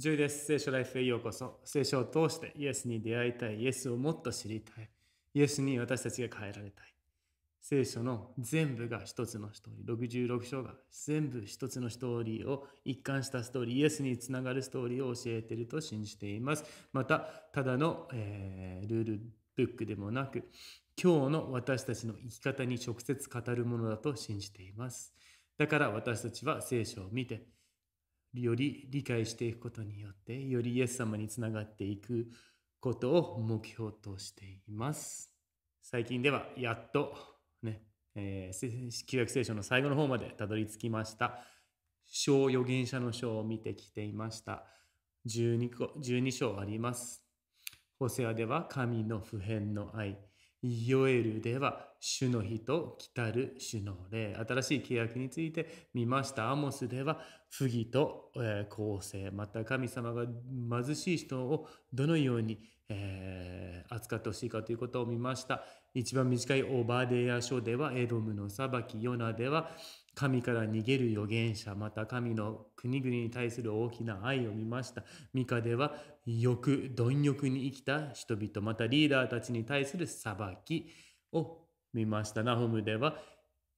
10です。聖書ライフへようこそ。聖書を通してイエスに出会いたい。イエスをもっと知りたい。イエスに私たちが変えられたい。聖書の全部が一つのストーリー。66章が全部一つのストーリーを一貫したストーリー。イエスにつながるストーリーを教えていると信じています。また、ただの、えー、ルールブックでもなく、今日の私たちの生き方に直接語るものだと信じています。だから私たちは聖書を見て、より理解していくことによってよりイエス様につながっていくことを目標としています。最近ではやっとね、えー、旧約聖書の最後の方までたどり着きました。小預言者の書を見てきていました。12, 個12章あります。ホセアでは神の普遍の愛。ヨエルでは主の日と来たる主の霊新しい契約について見ましたアモスでは不義と、えー、公正また神様が貧しい人をどのように、えー、扱ってほしいかということを見ました一番短いオーバーデイヤ書ではエドムの裁き、ヨナでは神から逃げる預言者、また神の国々に対する大きな愛を見ました。ミカでは欲、貪欲に生きた人々、またリーダーたちに対する裁きを見ました。ナホムでは、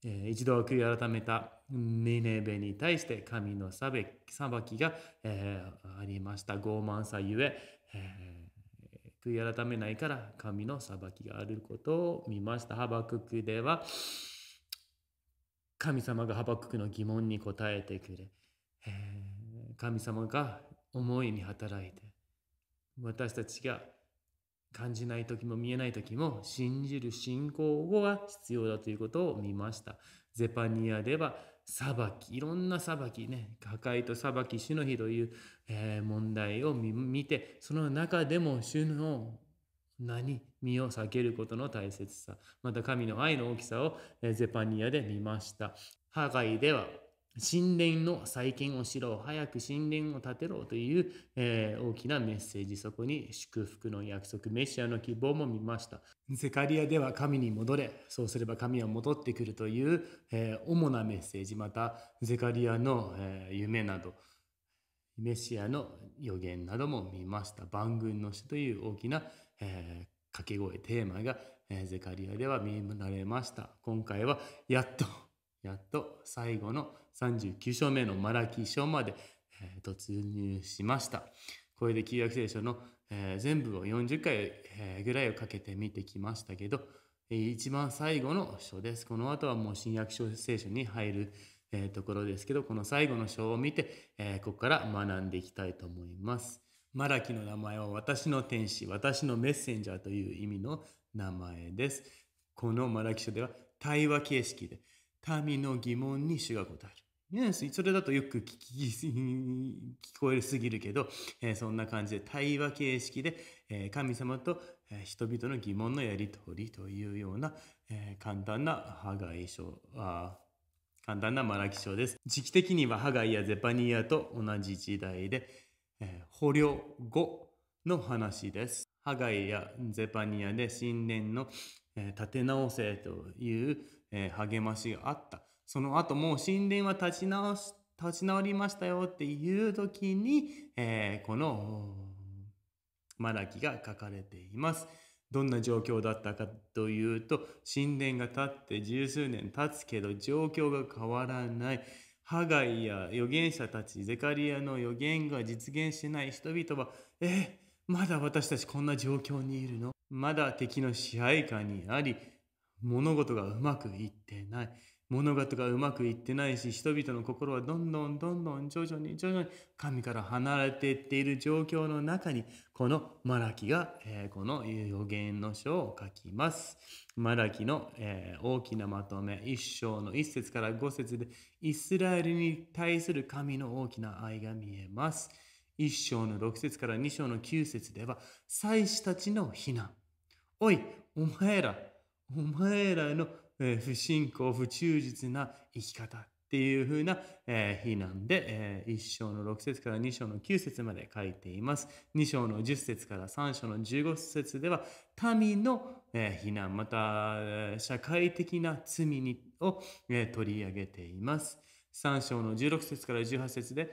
えー、一度は悔い改めたミネベに対して神の裁きが、えー、ありました。傲慢さゆええー悔い改めないから神の裁きがあることを見ました。ハバククでは神様がハバククの疑問に答えてくれ、神様が思いに働いて、私たちが感じない時も見えない時も信じる信仰が必要だということを見ました。ゼパニアでは裁きいろんな裁きね破壊と裁き死の日という、えー、問題を見てその中でも主の名に身を避けることの大切さまた神の愛の大きさを、ゼパニアで見ました。ハガイでは神殿の再建をしろ、早く神殿を建てろという、えー、大きなメッセージ、そこに祝福の約束、メシアの希望も見ました。ゼカリアでは神に戻れ、そうすれば神は戻ってくるという、えー、主なメッセージ、またゼカリアの、えー、夢など、メシアの予言なども見ました。万軍の死という大きな、え掛け声、テーマが、えゼカリアでは見られました。今回はやっと、やっと最後の39章目のマラキ章まで、えー、突入しました。これで旧約聖書の、えー、全部を40回、えー、ぐらいをかけて見てきましたけど、えー、一番最後の書です。この後はもう新約聖書に入る、えー、ところですけど、この最後の章を見て、えー、ここから学んでいきたいと思います。マラキの名前は私の天使、私のメッセンジャーという意味の名前です。このマラキ書では対話形式で、民の疑問に主が答える。それだとよく聞き、聞こえすぎるけど、えー、そんな感じで対話形式で、えー、神様と人々の疑問のやりとりというような、えー、簡単なハガ書、簡単なマラキ書です。時期的にはハガイやゼパニアと同じ時代で、えー、捕虜後の話です。ハガイやゼパニアで新年の、えー、立て直せという、え励ましがあった。その後もう神殿は立ち直す、立ち直りましたよっていう時に、えこのマラキが書かれています。どんな状況だったかというと、神殿が建って十数年経つけど状況が変わらない。ハガイや預言者たち、ゼカリアの預言が実現しない人々は、えまだ私たちこんな状況にいるのまだ敵の支配下にあり、物事がうまくいってない。物事がうまくいってないし、人々の心はどんどんどんどん徐々に徐々に神から離れていっている状況の中に、このマラキが、えー、この予言の書を書きます。マラキの、えー、大きなまとめ、一章の一節から五節で、イスラエルに対する神の大きな愛が見えます。一章の六節から二章の九節では、祭司たちの避難。おい、お前ら、お前らの不信仰、不忠実な生き方っていう風な、非難で、1章の6節から2章の9節まで書いています。2章の10節から3章の15節では、民の、非難、また社会的な罪にを、取り上げています。3章の16節から18節で、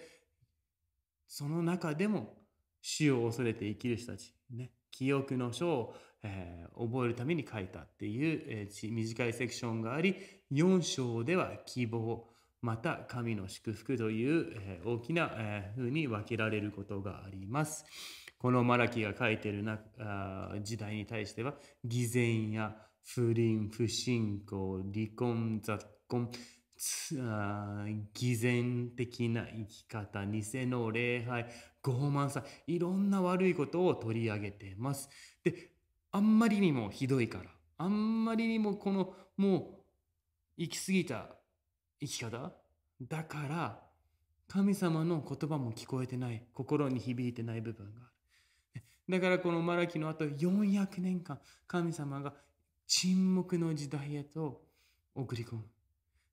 その中でも死を恐れて生きる人たち、ね、記憶の書をえー、覚えるために書いたっていう、えー、短いセクションがあり4章では希望また神の祝福という、えー、大きな、えー、風に分けられることがあります。このマラキが書いているなあ時代に対しては偽善や不倫不信仰離婚雑婚偽善的な生き方偽の礼拝傲慢さいろんな悪いことを取り上げていますであんまりにもひどいからあんまりにもこのもう行き過ぎた生き方だから神様の言葉も聞こえてない心に響いてない部分があるだからこのマラキのあと400年間神様が沈黙の時代へと送り込む、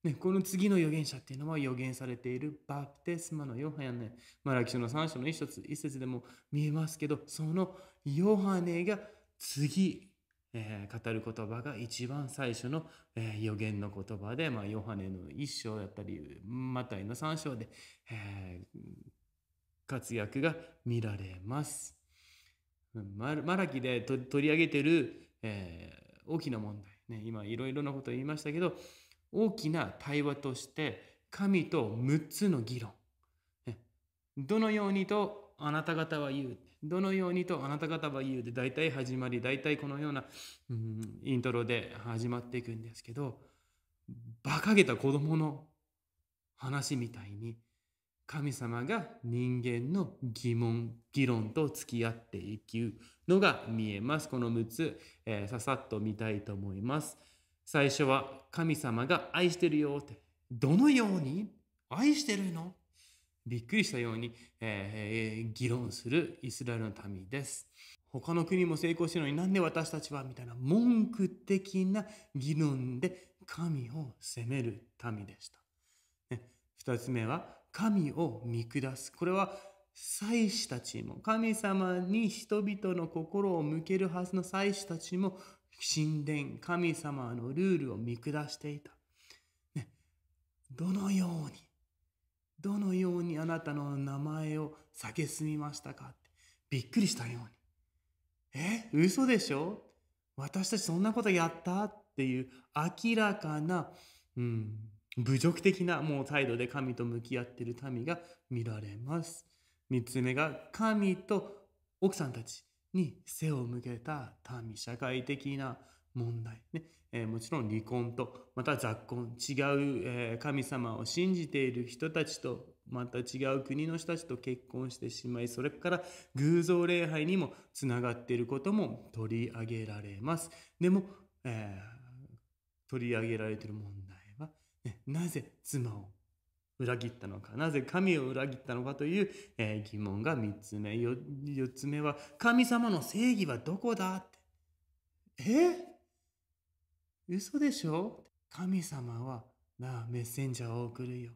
ね、この次の預言者っていうのは預言されているバプテスマのヨハネマラキ書の3章の一節一節でも見えますけどそのヨハネが「次、えー、語る言葉が一番最初の、えー、予言の言葉で、まあ、ヨハネの一章だったり、マタイの三章で、えー、活躍が見られます。マラキで取り上げてる、えー、大きな問題、ね、今いろいろなことを言いましたけど、大きな対話として神と6つの議論。どのようにとあなた方は言う。どのようにとあなた方は言うで大体始まり大体このような、うん、イントロで始まっていくんですけど馬鹿げた子供の話みたいに神様が人間の疑問議論と付き合っていくのが見えますこの6つ、えー、ささっと見たいと思います最初は神様が愛してるよってどのように愛してるのびっくりしたように、えー、議論するイスラエルの民です。他の国も成功してるのになんで私たちはみたいな文句的な議論で神を責める民でした。ね、つ目は神を見下す。これは祭司たちも神様に人々の心を向けるはずの祭司たちも神殿神様のルールを見下していた、ね、どのようにどのようにあなたの名前をすみましたかってびっくりしたように。え嘘でしょ私たちそんなことやったっていう明らかな、うん、侮辱的なもう態度で神と向き合っている民が見られます。3つ目が神と奥さんたちに背を向けた民社会的な問題ねえー、もちろん離婚とまた雑婚違う、えー、神様を信じている人たちとまた違う国の人たちと結婚してしまいそれから偶像礼拝にもつながっていることも取り上げられますでも、えー、取り上げられている問題は、ね、なぜ妻を裏切ったのかなぜ神を裏切ったのかという、え疑問が3つ目 4, 4つ目は神様の正義はどこだってえ嘘でしょ神様はなあメッセンジャーを送るよ。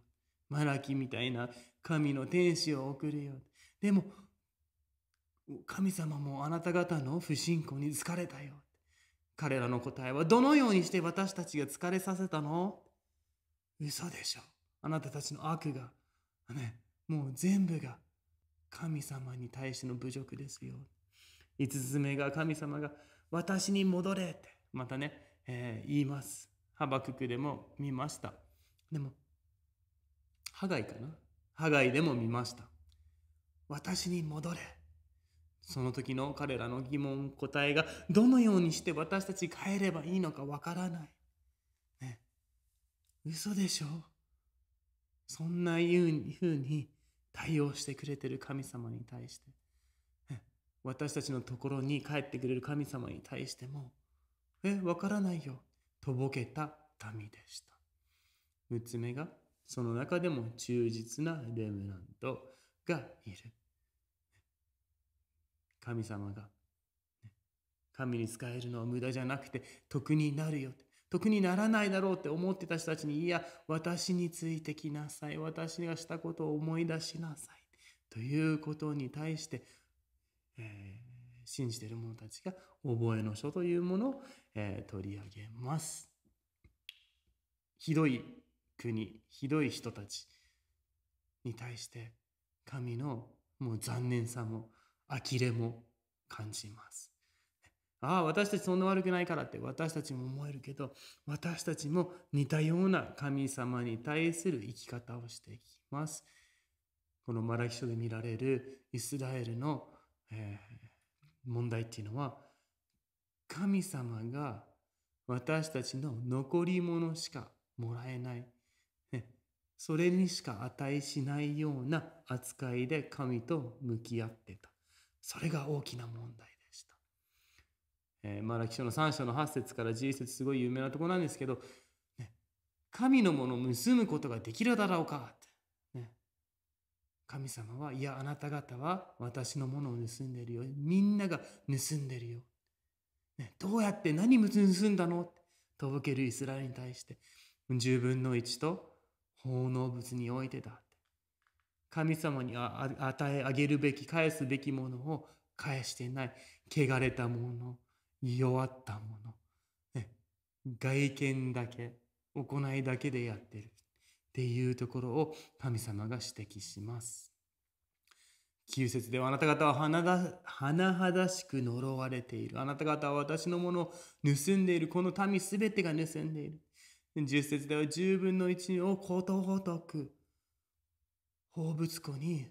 マラキみたいな神の天使を送るよ。でも、神様もあなた方の不信仰に疲れたよ。彼らの答えはどのようにして私たちが疲れさせたの嘘でしょ。あなたたちの悪が、ね、もう全部が神様に対しての侮辱ですよ。五つ目が神様が私に戻れって。またね、えー、言います。ハバククでも見ました。でも、ハガイかなハガイでも見ました。私に戻れ。その時の彼らの疑問答えがどのようにして私たち帰ればいいのかわからない。ね。嘘でしょそんな言うふうに対応してくれてる神様に対して、ね、私たちのところに帰ってくれる神様に対してもえ、わからないよ。とぼけた民でした。つ目が、その中でも忠実なレムラントがいる。神様が、神に仕えるのは無駄じゃなくて、得になるよ。得にならないだろうって思ってた人たちに、いや、私についてきなさい。私がしたことを思い出しなさい。ということに対して、えー、信じている者たちが覚えの書というものを、えー、取り上げます。ひどい国、ひどい人たちに対して神のもう残念さも呆れも感じます。ああ、私たちそんな悪くないからって私たちも思えるけど、私たちも似たような神様に対する生き方をしていきます。このマラキ書で見られるイスラエルの、えー、問題っていうのは、神様が私たちの残り物しかもらえない。それにしか値しないような扱いで神と向き合ってた。それが大きな問題でした。えー、マラキ書の3章の8節から1 0節すごい有名なとこなんですけど、ね、神のものを盗むことができるだろうかって、ね、神様は、いや、あなた方は私のものを盗んでるよ。みんなが盗んでるよ。どうやって何盗んだのってとぼけるイスラエルに対して10分の1と奉納物においてだ神様に与えあげるべき返すべきものを返してない汚れたもの弱ったもの、ね、外見だけ行いだけでやってるっていうところを神様が指摘します。9節ではあなた方はが、鼻だしく呪われている。あなた方は私のものを盗んでいる。この民すべてが盗んでいる。10節では10分の1をことごとく放物庫に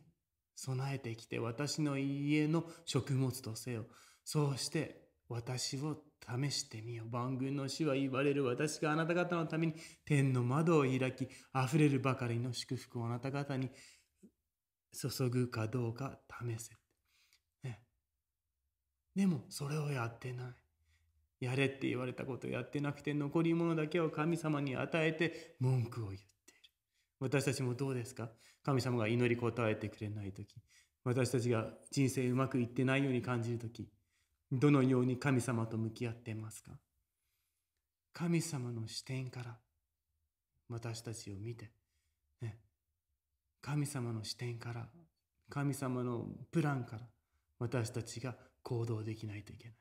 備えてきて私の家の食物とせよ。そうして私を試してみよ。万軍の死は言われる。私があなた方のために天の窓を開き、溢れるばかりの祝福をあなた方に注ぐかどうか試せ。ね、でもそれをやってない。やれって言われたことをやってなくて残り物だけを神様に与えて文句を言っている。私たちもどうですか神様が祈り答えてくれない時私たちが人生うまくいってないように感じる時どのように神様と向き合っていますか神様の視点から私たちを見て神様の視点から神様のプランから私たちが行動できないといけない。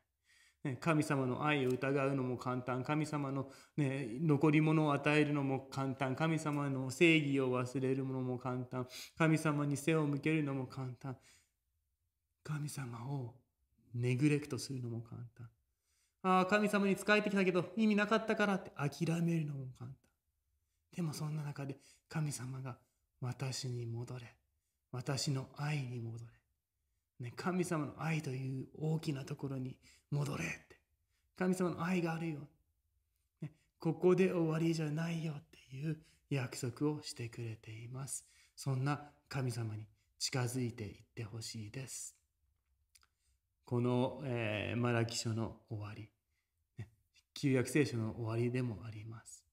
ね、神様の愛を疑うのも簡単神様の、ね、残り物を与えるのも簡単神様の正義を忘れるのも簡単神様に背を向けるのも簡単神様をネグレクトするのも簡単ああ神様に仕えてきたけど意味なかったからって諦めるのも簡単でもそんな中で神様が「私に戻れ。私の愛に戻れ。ね、神様の愛という大きなところに戻れって。神様の愛があるよ。ね、ここで終わりじゃないよっていう約束をしてくれています。そんな神様に近づいていってほしいです。この、えー、マラキ書の終わり、ね、旧約聖書の終わりでもあります。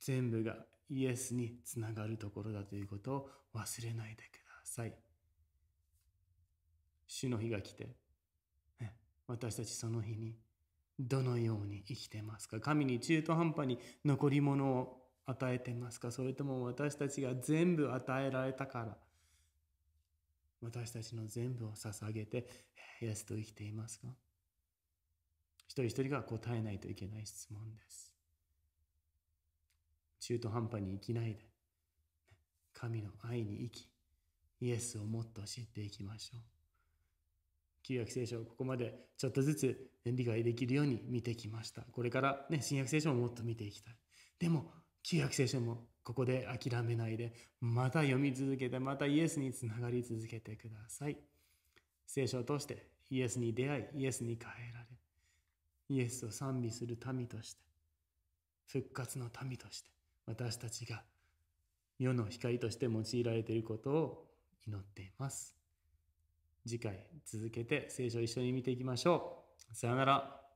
全部がイエスにつながるところだということを忘れないでください。主の日が来て、ね、私たちその日にどのように生きてますか神に中途半端に残り物を与えてますかそれとも私たちが全部与えられたから私たちの全部を捧げてイエスと生きていますか一人一人が答えないといけない質問です。中途半端に生きないで、神の愛に生き、イエスをもっと知っていきましょう。旧約聖書をここまでちょっとずつ理解できるように見てきました。これからね、新約聖書ももっと見ていきたい。でも、旧約聖書もここで諦めないで、また読み続けて、またイエスにつながり続けてください。聖書を通してイエスに出会い、イエスに変えられ、イエスを賛美する民として、復活の民として、私たちが世の光として用いられていることを祈っています次回続けて聖書を一緒に見ていきましょうさよなら